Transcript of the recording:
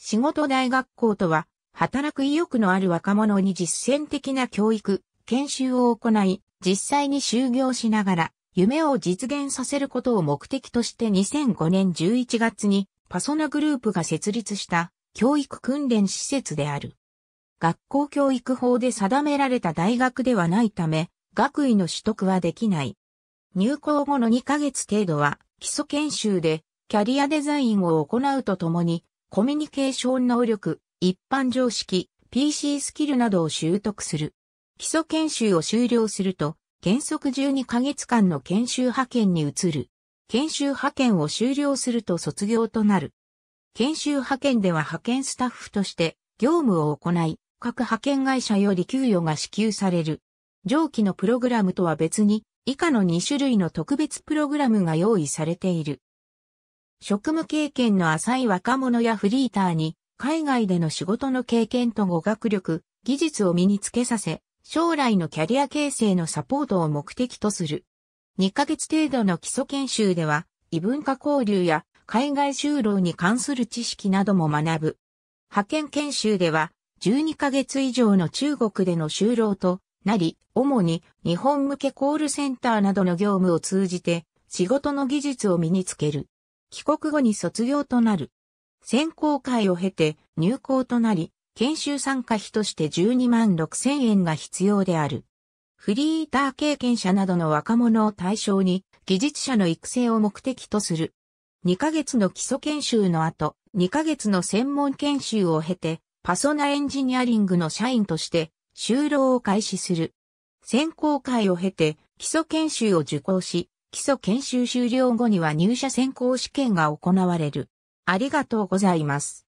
仕事大学校とは、働く意欲のある若者に実践的な教育、研修を行い、実際に就業しながら、夢を実現させることを目的として2005年11月に、パソナグループが設立した、教育訓練施設である。学校教育法で定められた大学ではないため、学位の取得はできない。入校後の2ヶ月程度は基礎研修でキャリアデザインを行うとともにコミュニケーション能力、一般常識、PC スキルなどを習得する。基礎研修を終了すると、原則12ヶ月間の研修派遣に移る。研修派遣を終了すると卒業となる。研修派遣では派遣スタッフとして業務を行い、各派遣会社より給与が支給される。上記のプログラムとは別に、以下の2種類の特別プログラムが用意されている。職務経験の浅い若者やフリーターに、海外での仕事の経験と語学力、技術を身につけさせ、将来のキャリア形成のサポートを目的とする。2ヶ月程度の基礎研修では、異文化交流や海外就労に関する知識なども学ぶ。派遣研修では、12ヶ月以上の中国での就労となり、主に日本向けコールセンターなどの業務を通じて、仕事の技術を身につける。帰国後に卒業となる。選考会を経て入校となり、研修参加費として12万6千円が必要である。フリーター経験者などの若者を対象に、技術者の育成を目的とする。2ヶ月の基礎研修の後、2ヶ月の専門研修を経て、パソナエンジニアリングの社員として、就労を開始する。選考会を経て、基礎研修を受講し、基礎研修終了後には入社選考試験が行われる。ありがとうございます。